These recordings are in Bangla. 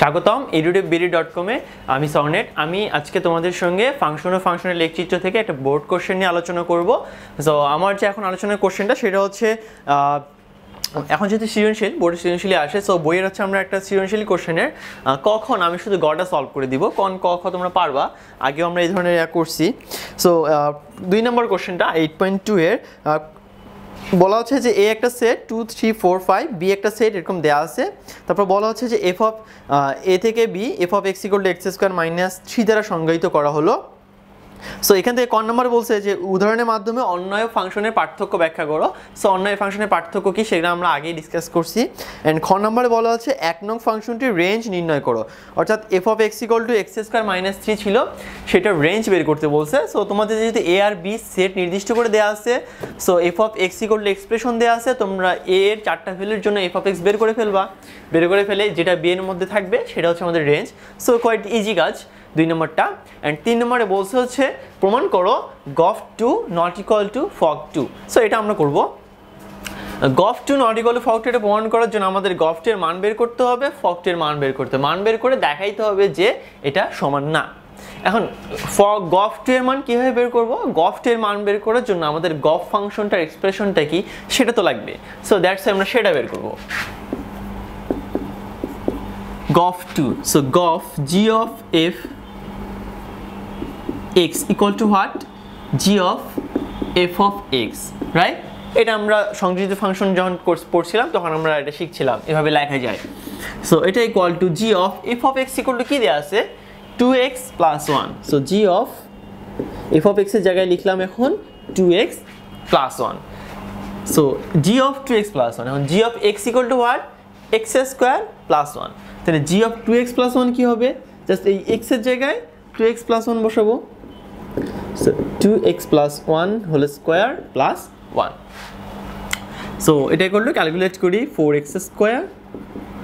স্বাগতম ইডিউটিভ বিডি ডট কমে আমি সনেট আমি আজকে তোমাদের সঙ্গে ফাংশন ও ফাংশনের লেখচিত্র থেকে একটা বোর্ড কোশ্চেন নিয়ে আলোচনা করব সো আমার যে এখন আলোচনার কোশ্চেনটা সেটা হচ্ছে এখন যেহেতু সৃজনশীল বোর্ডে সৃজনশীলই আসে সো বইয়ের হচ্ছে আমরা একটা সৃজনশীল কোশ্চেনের কখন আমি শুধু গটা সলভ করে দিব কন কখ তোমরা পারবা আগেও আমরা এই ধরনের করছি সো দুই নম্বর কোশ্চেনটা এইট পয়েন্ট টু এর বলা হচ্ছে যে এ একটা set two three four five B একটা সেট এরকম দেওয়া আছে তারপর বলা হচ্ছে যে এফ অফ এ থেকে B F of x equal equal to x square minus three দ্বারা সংজ্ঞায়িত করা হলো সো এখান থেকে কন নম্বর বলছে যে উদাহরণের মাধ্যমে অন্যয় ফাংশনের পার্থক্য ব্যাখ্যা করো সো অন্যয় ফাংশনের পার্থক্য কি সেটা আমরা আগেই ডিসকাস করছি অ্যান্ড খন নম্বরে বলা হচ্ছে এক নং ফাংশনটির রেঞ্জ নির্ণয় করো অর্থাৎ F of x equal to x square minus three ছিল সেটা রেঞ্জ বের করতে বলছে সো তোমাদের যেহেতু এ আর বি সেট নির্দিষ্ট করে দেওয়া আছে so F of x equal to expression দেওয়া আছে তোমরা এ এর চারটা ভ্যালুর জন্য এফ অফ এক্স বের করে ফেলবা বের করে ফেলে যেটা বি এর মধ্যে থাকবে সেটা হচ্ছে আমাদের রেঞ্জ সো কোয়াইট ইজি কাজ দুই নম্বরটা অ্যান্ড তিন নম্বরে বলছে হচ্ছে প্রমাণ করো gof two not equal to ফক টু সো এটা আমরা করবো gof two not equal to ফক টু এটা প্রমাণ করার জন্য আমাদের গফটের মান বের করতে হবে ফকটের মান বের করতে মান বের করে দেখাইতে হবে যে এটা সমান না এখন গফ টু এর মান কীভাবে বের করবো গফ টু এর মান বের করার জন্য আমাদের গফ ফাংশনটার এক্সপ্রেশনটা কি সেটা তো লাগবে সো দ্যাটস আমরা সেটা বের করব গফ টু সো গফ g of f x equal to what g of f of x right এটা আমরা সংযোজিত ফাংশন যখন কোর্স পড়ছিলাম তখন আমরা এটা শিখছিলাম এভাবে লেখা যায় সো এটা equal to g of f of x equal to কী দেওয়া আছে two x plus one so g of f of এক্সের জায়গায় লিখলাম এখন two x plus one so g of two x plus one now g of x equal to what x square plus one তাহলে g of two x plus one কী হবে জাস্ট এই এক্সের জায়গায় টু এক্স প্লাস ওয়ান বসাবো two x plus one whole square plus one so এটা করলে ক্যালকুলেট করি four x square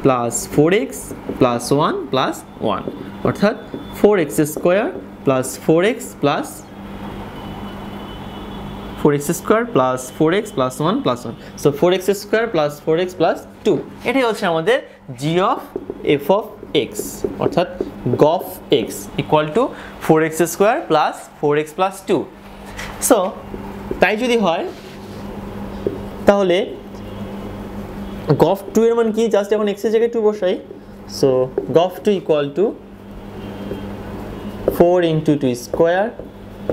plus four x plus one plus one অর্থাৎ four x square plus four x plus four x square plus four x plus one plus one so four x square plus four x plus two এটাই হচ্ছে আমাদের g of f of x অর্থাৎ g of x equal to four x square plus four x plus two so তাই যদি হয় তাহলে গফ টু এর মান কি জাস্ট এখন এক্সের জায়গায় টু বসাই সো গফ two equal to four into two square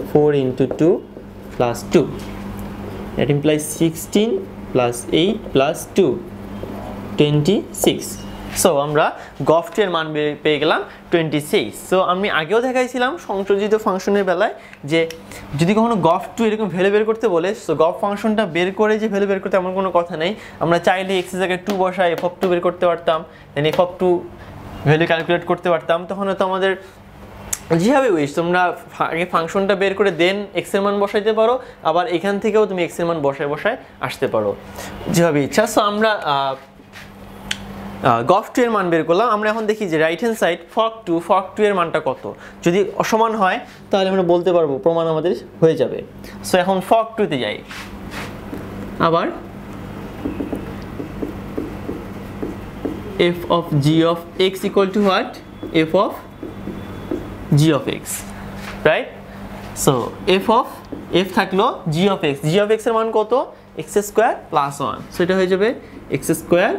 four into two plus two that implies sixteen plus eight plus two twenty six so আমরা গফটের মান পেয়ে গেলাম টোয়েন্টি সিক্স সো আমি আগেও দেখাইছিলাম সংশোধিত ফাংশনের বেলায় যে যদি কখনো গফ টু এরকম ভ্যালু বের করতে বলে সো গফ ফাংশনটা বের করে যে ভ্যালু বের করতে এমন কোনো কথা নেই আমরা চাইলে এক্সের জায়গায় টু বসায় এফ অফ টু বের করতে পারতাম then f of two value calculate করতে পারতাম তখন হয়তো আমাদের যেভাবে উইস তোমরা আগে ফাংশনটা বের করে দেন এক্সের মান বসাইতে পারো আবার এখান থেকেও তুমি এক্সের মান বসায় বসায় আসতে পারো যেভাবে ইচ্ছা সো আমরা গফ টু এর মান বের করলাম আমরা এখন দেখি যে রাইট হ্যান্ড সাইড ফক টু ফক টু এর মানটা কত যদি অসমান হয় তাহলে আমরা বলতে পারবো প্রমাণ আমাদের হয়ে যাবে সো এখন ফক টুতে যাই আবার f of g of x equal to what f of g of x right so F of f থাকলো g of x g of x এর মান কত x square plus one so এটা হয়ে যাবে এক্স স্কয়ার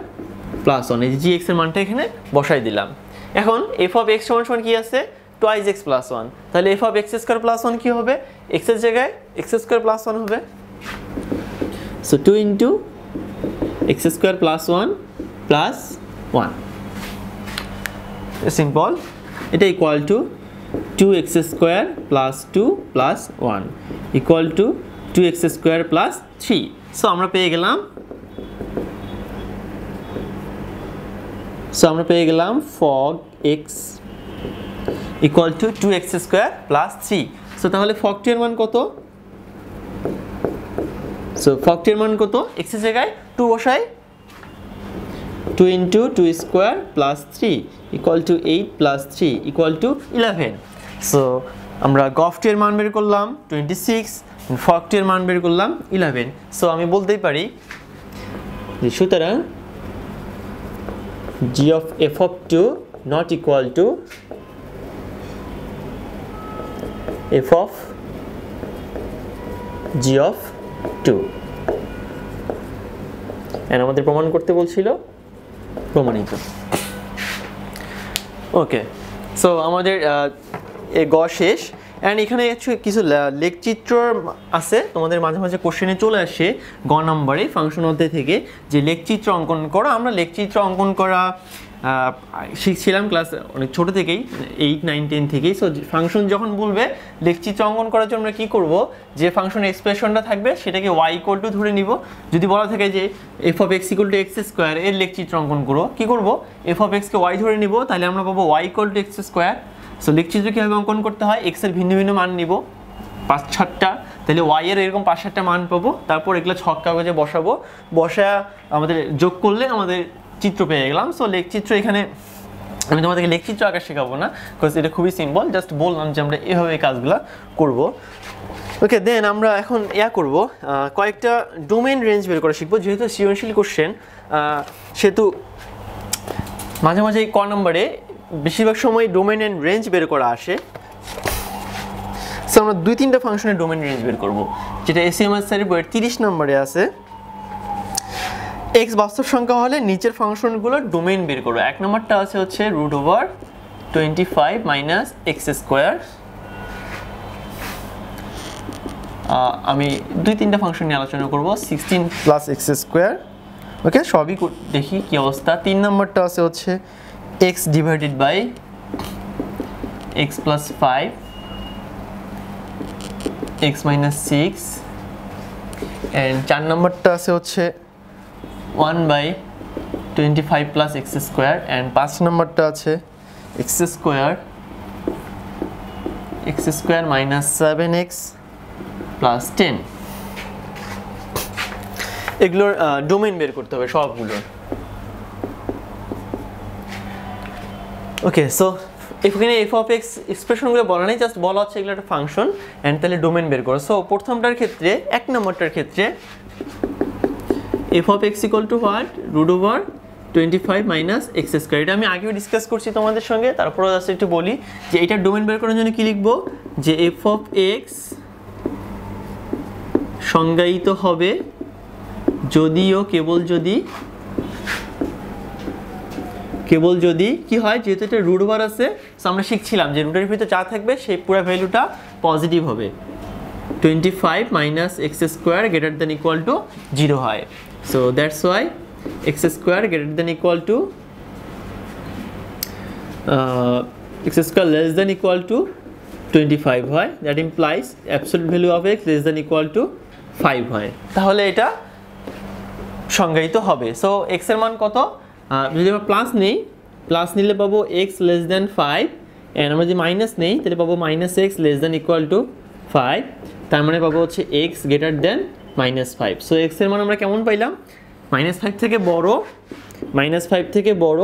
প্লাস ওয়ান এই জি এক্সের মানটা এখানে বসাই দিলাম এখন এফ অফ এক্স সমান সমান কী আছে টোয়াইজ এক্স প্লাস ওয়ান তাহলে f of x square plus one কী হবে এক্সের জায়গায় এক্স স্কোয়ার প্লাস ওয়ান হবে so two into x square plus one plus one simple এটা equal to two x square plus two plus one equal to two x square plus three so আমরা পেয়ে গেলাম সো আমরা পেয়ে গেলাম ফগ x equal to two x square plus three so তাহলে ফগ টু মান কত সো ফগ টু মান কত এক্সের জায়গায় টু বসাই two into two square plus three equal to eight plus three equal to eleven so আমরা গফ টু এর মান বের করলাম টোয়েন্টি সিক্স ফগ টু এর মান বের করলাম ইলেভেন সো আমি বলতেই পারি সুতরাং g of f of 2 not equal to f of g of 2 এন আমাদের প্রমাণ করতে বলছিল প্রমাণিত ওকে সো আমাদের এ গ শেষ অ্যান্ড এখানে কিছু লেখচিত্র আছে তোমাদের মাঝে মাঝে কোশ্চেনে চলে আসে গ নম্বরে ফাংশন অধ্যায় থেকে যে লেখচিত্র অঙ্কন করা আমরা লেখচিত্র অঙ্কন করা শিখছিলাম ক্লাস অনেক ছোট থেকেই এইট নাইন টেন থেকেই সো ফাংশন যখন বলবে লেখচিত্র অঙ্কন করার জন্য আমরা কী করব যে ফাংশন এক্সপ্রেশনটা থাকবে সেটাকে ওয়াই ইকোয়াল টু ধরে নিব যদি বলা থাকে যে f of x equal to x square এর লেখচিত্র অঙ্কন করবো কী করবো এফ অফ এক্সকে ওয়াই ধরে নিব তাহলে আমরা পাবো y equal to x square so লেখচিত্র কীভাবে অঙ্কন করতে হয় এক্সের ভিন্ন ভিন্ন মান নিব পাঁচ ছটটা তাহলে ওয়াইয়ের এরকম পাঁচ সাতটা মান পাবো তারপর এগুলো ছক কাগজে বসাবো বসা আমাদের যোগ করলে আমাদের চিত্র পেয়ে গেলাম সো লেখচিত্র এখানে আমি তোমাদেরকে লেখচিত্র আঁকা শেখাবো না বিকজ এটা খুবই সিম্পল জাস্ট বললাম যে আমরা এভাবে কাজগুলো করব ওকে দেন আমরা এখন ইয়া করব কয়েকটা ডোমেন রেঞ্জ বের করা শিখবো যেহেতু সৃজনশীল কোশ্চেন সেহেতু মাঝে মাঝে ক নম্বরে বেশিরভাগ সময় ডোমেন অ্যান্ড রেঞ্জ বের করা আসে সো আমরা দুই তিনটা ফাংশনের ডোমেন রেঞ্জ বের করব যেটা e এসএমএস সারি বইয়ের তিরিশ নম্বরে আছে এক্স বাস্তব সংখ্যা হলে নিচের ফাংশনগুলো ডোমেন বের করবো এক নম্বরটা আছে হচ্ছে root over twenty five minus x square আমি দুই তিনটা ফাংশন নিয়ে আলোচনা করবো sixteen plus x square okay সবই দেখি কী অবস্থা তিন নম্বরটা আছে হচ্ছে x divided by x plus 5 x minus 6 and 4 নম্বরটা ase hoche 1 by 25 plus x square and 5 নম্বরটা আছে x square x square minus 7x plus 10 এগুলোর ডোমেন বের করতে হবে সবগুলোর ওকে সো এখানে এফ অফ এক্স এক্সপ্রেশনগুলো বলা নেই জাস্ট বলা হচ্ছে এগুলো একটা ফাংশন অ্যান্ড তাহলে ডোমেন বের করো সো প্রথমটার ক্ষেত্রে এক নম্বরটার ক্ষেত্রে f of x equal to what root over twenty five minus x square এটা আমি আগেও ডিসকাস করছি তোমাদের সঙ্গে তারপরে জাস্ট একটু বলি যে এটা ডোমেন বের করার জন্য কী লিখবো যে এফ অফ এক্স সংজ্ঞায়িত হবে যদিও কেবল যদি কেবল যদি কি হয় যেহেতু এটা রুট ওভার আছে সো আমরা শিখছিলাম যে রুটের ভিতরে যা থাকবে সেই পুরো ভ্যালুটা পজিটিভ হবে twenty five minus x square greater than equal to zero হয় so that's why x square greater than equal to x square less than equal to twenty five হয় that implies absolute value of x less than equal to five হয় তাহলে এটা সংজ্ঞায়িত হবে সো এক্সের মান কত যদি আমরা প্লাস নেই প্লাস নিলে পাবো x less than five and আমরা যদি মাইনাস নেই তাহলে পাবো minus x less than equal to five তার মানে পাবো হচ্ছে x greater than minus five so এক্সের মান আমরা কেমন পাইলাম মাইনাস ফাইভ থেকে বড় মাইনাস ফাইভ থেকে বড়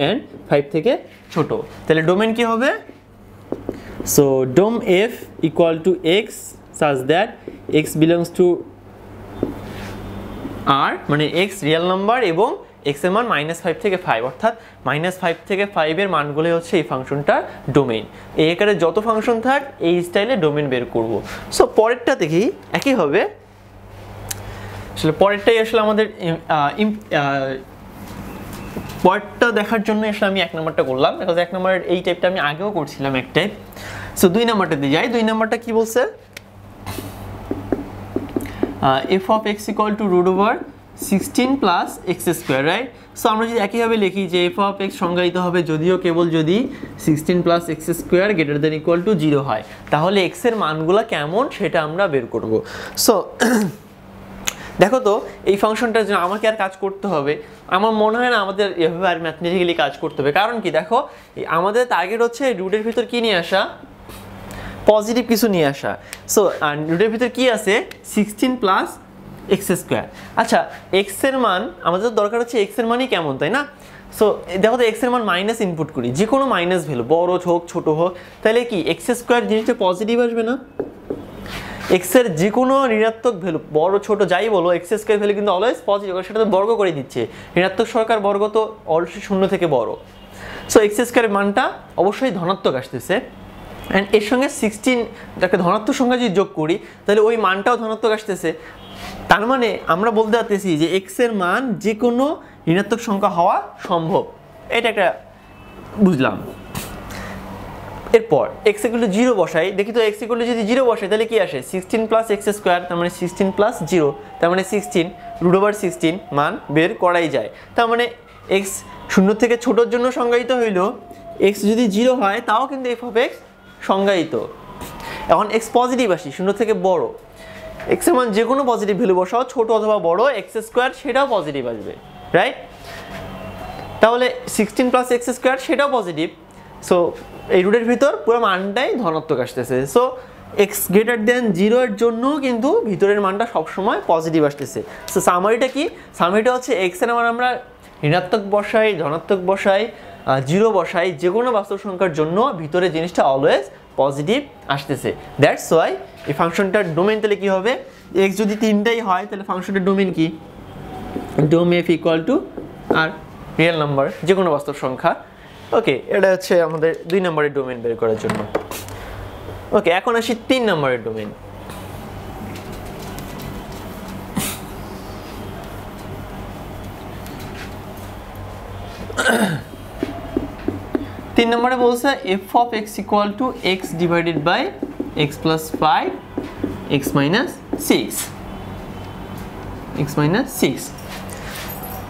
অ্যান্ড ফাইভ থেকে ছোট তাহলে ডোমেন কি হবে so dom F equal to x such that x belongs to R মানে এক্স রিয়েল নাম্বার এবং এক্স এর মান মাইনাস ফাইভ থেকে ফাইভ অর্থাৎ মাইনাস ফাইভ থেকে ফাইভের মানগুলি হচ্ছে এই ফাংশনটার ডোমেইন এই আকারে যত ফাংশন থাক এই স্টাইলে ডোমেইন বের করব সো পরেরটা দেখি একই হবে আসলে পরেরটাই আসলে আমাদের পরেরটা দেখার জন্য আসলে আমি এক নম্বরটা করলাম বিকজ এক নম্বরের এই টাইপটা আমি আগেও করছিলাম এক টাইপ সো দুই দিয়ে যাই দুই নম্বরটা কি বলছে f of x equal to root over sixteen plus x square right so আমরা যদি একইভাবে লিখি যে এফ অফ এক্স সংজ্ঞায়িত হবে যদিও কেবল যদি sixteen plus x square greater than equal to zero হয় তাহলে এক্সের মানগুলো কেমন সেটা আমরা বের করব সো দেখো তো এই ফাংশনটার জন্য আমাকে আর কাজ করতে হবে আমার মনে হয় না আমাদের এভাবে আর ম্যাথমেটিক্যালি কাজ করতে হবে কারণ কি দেখো আমাদের টার্গেট হচ্ছে রুটের ভিতর কী নিয়ে আসা পজিটিভ কিছু নিয়ে আসা সো রুটের ভিতর কি আছে সিক্সটিন প্লাস এক্স স্কোয়ার আচ্ছা এক্সের মান আমাদের দরকার হচ্ছে এক্সের মানই কেমন তাই না সো দেখো তো এক্সের মান মাইনাস ইনপুট করি যে কোনো মাইনাস ভ্যালু বড় হোক ছোট হোক তাহলে কি এক্স স্কোয়ার জিনিসটা পজিটিভ আসবে না এক্সের যে কোনো ঋণাত্মক ভ্যালু বড় ছোট যাই বলো এক্স স্কোয়ার ভ্যালু কিন্তু অলওয়েজ পজিটিভ সেটা তো বর্গ করে দিচ্ছে ঋণাত্মক সরকার বর্গ তো অলরেডি শূন্য থেকে বড় সো এক্স স্কোয়ারের মানটা অবশ্যই ধনাত্মক আসতেছে অ্যান্ড এর সঙ্গে সিক্সটিন একটা ধনাত্মক সংখ্যা যদি যোগ করি তাহলে ওই মানটাও ধনাত্মক আসতেছে তার মানে আমরা বলতে পারতেছি যে এক্সের মান যে কোনো ঋণাত্মক সংখ্যা হওয়া সম্ভব এটা একটা বুঝলাম এরপর এক্স ইকুয়াল জিরো বসাই দেখি তো এক্স ইকুয়াল যদি জিরো বসাই তাহলে কি আসে সিক্সটিন প্লাস এক্স স্কোয়ার তার মানে সিক্সটিন প্লাস জিরো তার মানে সিক্সটিন রুট ওভার সিক্সটিন মান বের করাই যায় তার মানে এক্স শূন্য থেকে ছোটোর জন্য সংজ্ঞায়িত হইল এক্স যদি জিরো হয় তাও কিন্তু এফ অফ এক্স সংজ্ঞায়িত এখন এক্স পজিটিভ আসি শূন্য থেকে বড় এক্স এর মান যে কোনো পজিটিভ ভ্যালু বসাও ছোট অথবা বড় এক্স স্কোয়ার সেটাও পজিটিভ আসবে রাইট তাহলে সিক্সটিন প্লাস এক্স স্কোয়ার সেটাও পজিটিভ সো এই রুটের ভিতর পুরো মানটাই ধনাত্মক আসতেছে so x greater than zero এর জন্য কিন্তু ভিতরের মানটা সবসময় পজিটিভ আসতেছে সো সামারিটা কি সামারিটা হচ্ছে এক্স এর মান আমরা ঋণাত্মক বসাই ধনাত্মক বসাই জিরো বসাই যে কোনো বাস্তব সংখ্যার জন্য ভিতরে জিনিসটা অলওয়েজ পজিটিভ আসতেছে দ্যাটস ওয়াই এই ফাংশনটার ডোমেন তাহলে কী হবে এক্স যদি তিনটাই হয় তাহলে ফাংশনটার ডোমেন কি dom F equal to R real number যে কোনো বাস্তব সংখ্যা ওকে এটা হচ্ছে আমাদের দুই নম্বরের ডোমেন বের করার জন্য ওকে এখন আসি তিন নম্বরের ডোমেন তিন নম্বরে বলছে f of x equal to x divided by x plus 5 x minus 6 x minus 6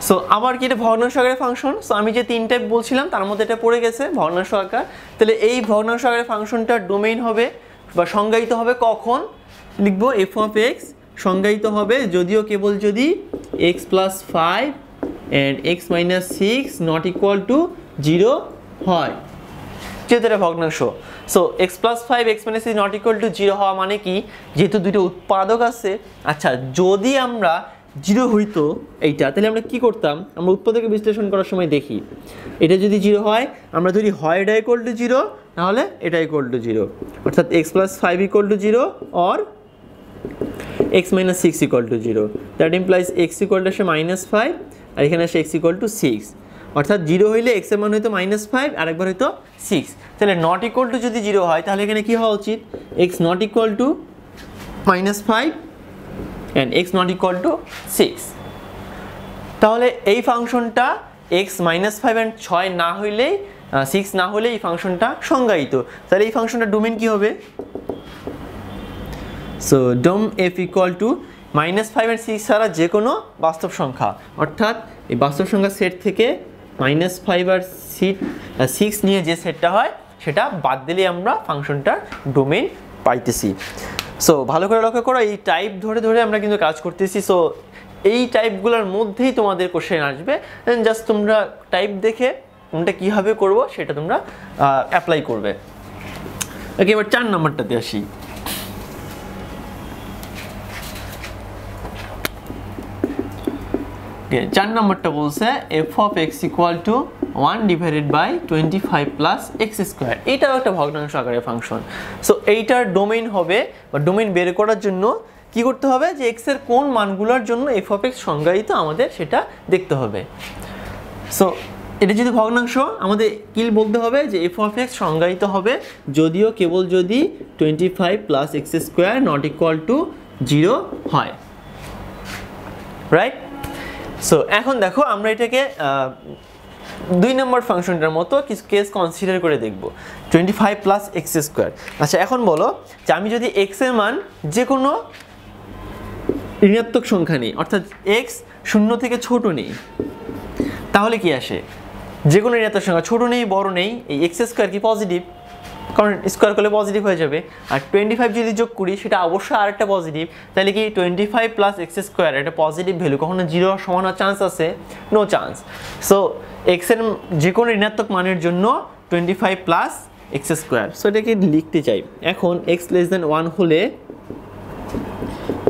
so আবার কি এটা ভগ্নাংশ আকারের ফাংশন সো আমি যে তিনটে বলছিলাম তার মধ্যে এটা পড়ে গেছে ভগ্নাংশ আকার তাহলে এই ভগ্নাংশ আকারের ফাংশনটার ডোমেইন হবে বা সংজ্ঞায়িত হবে কখন লিখবো এফ অফ এক্স সংজ্ঞায়িত হবে যদিও কেবল যদি x plus five and x minus six not equal to zero হয় যেহেতু ভগ্নাংশ so x plus five x minus is not equal to zero হওয়া মানে কি যেহেতু দুটো উৎপাদক আছে আচ্ছা যদি আমরা জিরো হইতো এইটা তাহলে আমরা কি করতাম আমরা উৎপাদকে বিশ্লেষণ করার সময় দেখি এটা যদি জিরো হয় আমরা ধরি হয় এটা ইকোয়াল টু জিরো তাহলে এটা ইকোয়াল টু জিরো অর্থাৎ x plus five equal to zero or x minus six equal to zero that implies x equal to আসে মাইনাস ফাইভ আর এখানে আসে এক্স ইকোয়াল টু সিক্স অর্থাৎ জিরো হইলে এক্সের মান হয়তো মাইনাস ফাইভ আরেকবার হয়তো সিক্স তাহলে নট ইকুয়াল টু যদি জিরো হয় তাহলে এখানে কী হওয়া উচিত x not equal to minus five and x not equal to six তাহলে এই ফাংশনটা এক্স মাইনাস ফাইভ অ্যান্ড ছয় না হইলেই সিক্স না হলে এই ফাংশনটা সংজ্ঞায়িত তাহলে এই ফাংশনটা ডোমেন কী হবে so dom F equal to minus five and six ছাড়া যে কোনো বাস্তব সংখ্যা অর্থাৎ এই বাস্তব সংখ্যা সেট থেকে মাইনাস ফাইভ আর সিট সিক্স নিয়ে যে সেটটা হয় সেটা বাদ দিলেই আমরা ফাংশনটার ডোমেন পাইতেছি সো ভালো করে লক্ষ্য করো এই টাইপ ধরে ধরে আমরা কিন্তু কাজ করতেছি সো এই টাইপগুলোর মধ্যেই তোমাদের কোশ্চেন আসবে জাস্ট তোমরা টাইপ দেখে কোনটা কীভাবে করবো সেটা তোমরা অ্যাপ্লাই করবে ওকে এবার চার নাম্বারটাতে আসি ওকে চার নম্বরটা বলছে f of x equal to one divided by twenty five plus x square এটাও একটা ভগ্নাংশ আকারের ফাংশন সো এইটার ডোমেইন হবে বা ডোমেইন বের করার জন্য কি করতে হবে যে এক্স এর কোন মানগুলোর জন্য এফ অফ এক্স সংজ্ঞায়িত আমাদের সেটা দেখতে হবে সো এটা যদি ভগ্নাংশ আমাদের কিল বলতে হবে যে এফ অফ এক্স সংজ্ঞায়িত হবে যদিও কেবল যদি twenty five plus x square not equal to zero হয় রাইট সো এখন দেখো আমরা এটাকে দুই নম্বর ফাংশনটার মতো কিছু কেস কনসিডার করে দেখব twenty five plus x square আচ্ছা এখন বলো যে আমি যদি এক্সের মান যে কোনো ঋণাত্মক সংখ্যা নিই অর্থাৎ এক্স শূন্য থেকে ছোট নেই তাহলে কি আসে যে কোনো ঋণাত্মক সংখ্যা ছোট নেই বড় নেই এই এক্স স্কোয়ার কি পজিটিভ কারণ স্কোয়ার করলে পজিটিভ হয়ে যাবে আর টোয়েন্টি ফাইভ যদি যোগ করি সেটা অবশ্যই আর একটা পজিটিভ তাহলে কি twenty five plus x square এটা পজিটিভ ভ্যালু কখনো জিরো সমান হওয়ার চান্স আছে নো চান্স সো এক্সের যে কোনো ঋণাত্মক মানের জন্য twenty five plus x square so এটাকে লিখতে চাই এখন এক্স লেস দেন ওয়ান হলে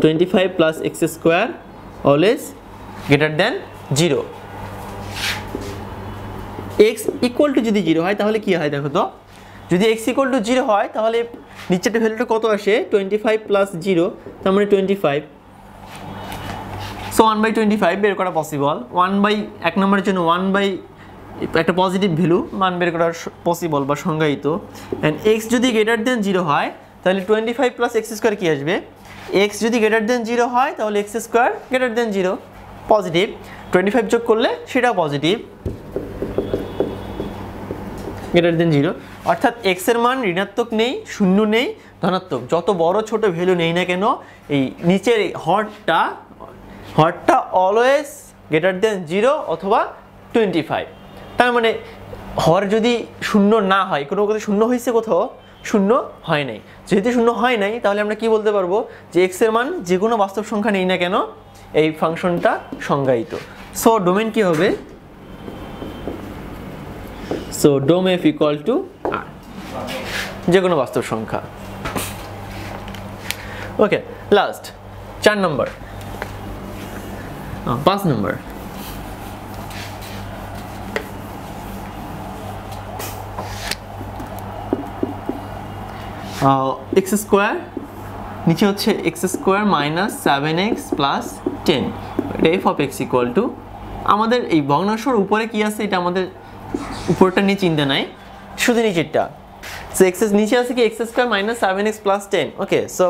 twenty five plus x square always greater than zero x equal to যদি জিরো হয় তাহলে কী হয় দেখো তো যদি এক্স ইকোয়াল টু জিরো হয় তাহলে নিচের ভ্যালুটা কত আসে টোয়েন্টি ফাইভ প্লাস জিরো তার মানে twenty five so one by twenty five বের করা পসিবল ওয়ান বাই এক নম্বরের জন্য ওয়ান বাই একটা পজিটিভ ভ্যালু মান বের করা পসিবল বা সংজ্ঞায়িত অ্যান্ড এক্স যদি গ্রেটার দেন জিরো হয় তাহলে twenty five plus x square কী আসবে এক্স যদি গ্রেটার দেন জিরো হয় তাহলে x square greater than zero positive twenty five যোগ করলে সেটাও পজিটিভ গ্রেটার দেন জিরো অর্থাৎ এক্সের মান ঋণাত্মক নেই শূন্য নেই ধনাত্মক যত বড় ছোট ভ্যালু নেই না কেন এই নিচের হরটা হরটা অলওয়েজ গ্রেটার দেন জিরো অথবা টোয়েন্টি ফাইভ তার মানে হর যদি শূন্য না হয় কোনো কোথাও শূন্য হয়েছে কোথাও শূন্য হয় নাই যেহেতু শূন্য হয় নাই তাহলে আমরা কি বলতে পারবো যে এক্সের মান যে কোনো বাস্তব সংখ্যা নেই না কেন এই ফাংশনটা সংজ্ঞায়িত সো ডোমেন কি হবে so dom F equal to R যে কোনো বাস্তব সংখ্যা ওকে লাস্ট চার নম্বর পাঁচ নম্বর এক্স স্কোয়ার নিচে হচ্ছে x square minus seven x plus ten f of x equal to আমাদের এই ভগ্নাংশর উপরে কি আছে এটা আমাদের উপরটা নিয়ে চিন্তা নাই শুধু নিচেরটা সো এক্সেস নিচে আছে কি x square minus seven x plus ten okay so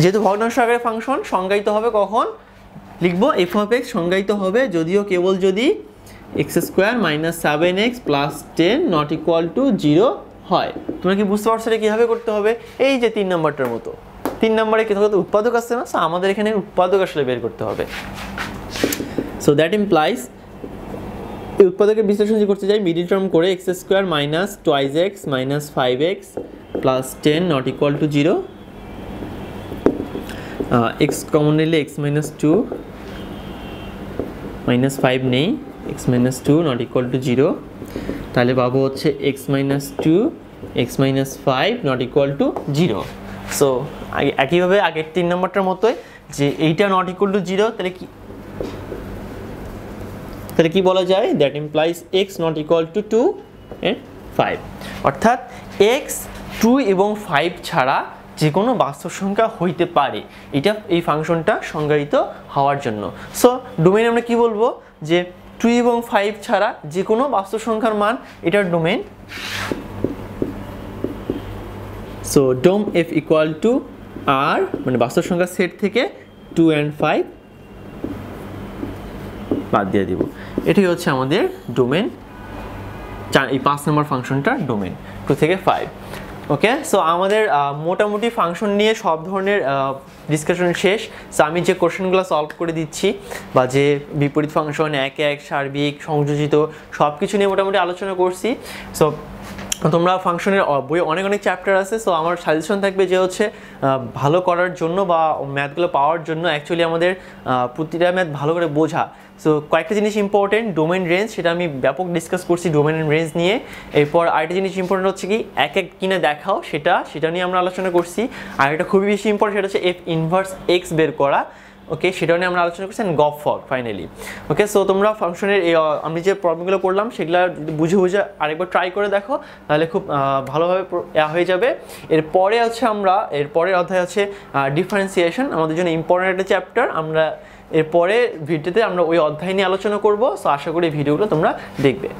যেহেতু ভগ্নাংশ আগের ফাংশন সংজ্ঞায়িত হবে কখন লিখবো এফ অফ এক্স সংজ্ঞায়িত হবে যদিও কেবল যদি x square minus seven x plus ten not equal to zero হয় তোমরা কি বুঝতে পারছো এটা কীভাবে করতে হবে এই যে তিন নম্বরটার মতো তিন নম্বরে কি কোথাও উৎপাদক আসছে না সো আমাদের এখানে উৎপাদক আসলে বের করতে হবে সো দ্যাট ইমপ্লাইজ এই উৎপাদকের বিশ্লেষণ যে করতে চাই মিডিল টার্ম করে x square minus twice x minus five x plus ten not equal to zero x common নিলে x minus two minus five নেই x minus two not equal to zero তাহলে পাবো হচ্ছে x minus two x minus five not equal to zero so একইভাবে আগের তিন নম্বরটার মতোই যে এইটা নট ইকুয়াল টু জিরো তাহলে কি তাহলে কি বলা যায় that implies x not equal to two and five অর্থাৎ এক্স টু এবং ফাইভ ছাড়া যে কোনো বাস্তব সংখ্যা হইতে পারে এটা এই ফাংশনটা সংজ্ঞায়িত হওয়ার জন্য সো ডোমেন আমরা কি বলবো যে টু এবং ফাইভ ছাড়া যে কোনো বাস্তব সংখ্যার মান এটার domain so dom F equal to R মানে বাস্তব সংখ্যা সেট থেকে টু অ্যান্ড ফাইভ বাদ দিয়ে দিব এটাই হচ্ছে আমাদের ডোমেন চার এই পাঁচ নম্বর ফাংশনটা ডোমেন টু থেকে ফাইভ ওকে সো আমাদের মোটামুটি ফাংশন নিয়ে সব ধরনের ডিসকাশন শেষ সো আমি যে কোশ্চেনগুলো সলভ করে দিচ্ছি বা যে বিপরীত ফাংশন এক এক সার্বিক সংযোজিত সব কিছু নিয়ে মোটামুটি আলোচনা করছি সো তোমরা ফাংশনের বইয়ে অনেক অনেক চ্যাপ্টার আছে সো আমার সাজেশন থাকবে যে হচ্ছে ভালো করার জন্য বা ম্যাথগুলো পাওয়ার জন্য অ্যাকচুয়ালি আমাদের প্রতিটা ম্যাথ ভালো করে বোঝা সো কয়েকটা জিনিস ইম্পর্টেন্ট ডোমেন রেঞ্জ সেটা আমি ব্যাপক ডিসকাস করছি ডোমেন রেঞ্জ নিয়ে এরপর আরেকটা জিনিস ইম্পর্টেন্ট হচ্ছে কি এক এক কিনে দেখাও সেটা সেটা নিয়ে আমরা আলোচনা করছি আর এটা খুবই বেশি ইম্পর্টেন্ট সেটা হচ্ছে এফ ইনভার্স এক্স বের করা ওকে সেটা নিয়ে আমরা আলোচনা করছি গফ ফর ফাইনালি ওকে সো তোমরা ফাংশনের এই আমি যে প্রবলেমগুলো করলাম সেগুলো বুঝে বুঝে আরেকবার ট্রাই করে দেখো তাহলে খুব ভালোভাবে হয়ে যাবে এরপরে আছে আমরা এরপরের অধ্যায় আছে ডিফারেন্সিয়েশন আমাদের জন্য ইম্পর্টেন্ট একটা চ্যাপ্টার আমরা এরপরে ভিডিওতে আমরা ওই অধ্যায় নিয়ে আলোচনা করব সো আশা করি ভিডিওগুলো তোমরা দেখবে